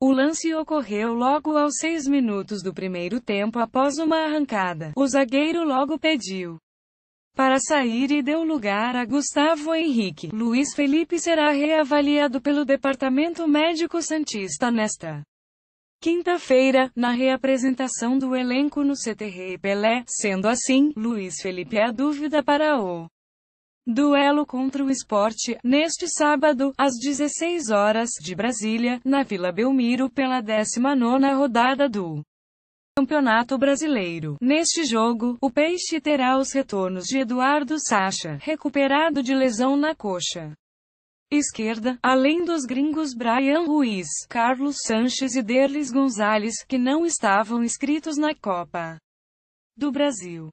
O lance ocorreu logo aos seis minutos do primeiro tempo após uma arrancada. O zagueiro logo pediu para sair e deu lugar a Gustavo Henrique. Luiz Felipe será reavaliado pelo Departamento Médico Santista nesta quinta-feira, na reapresentação do elenco no CTR Pelé. Sendo assim, Luiz Felipe é a dúvida para o Duelo contra o esporte, neste sábado, às 16 horas, de Brasília, na Vila Belmiro pela 19 rodada do Campeonato Brasileiro. Neste jogo, o Peixe terá os retornos de Eduardo Sacha, recuperado de lesão na coxa esquerda, além dos gringos Brian Ruiz, Carlos Sanches e Derlis Gonzalez, que não estavam inscritos na Copa do Brasil.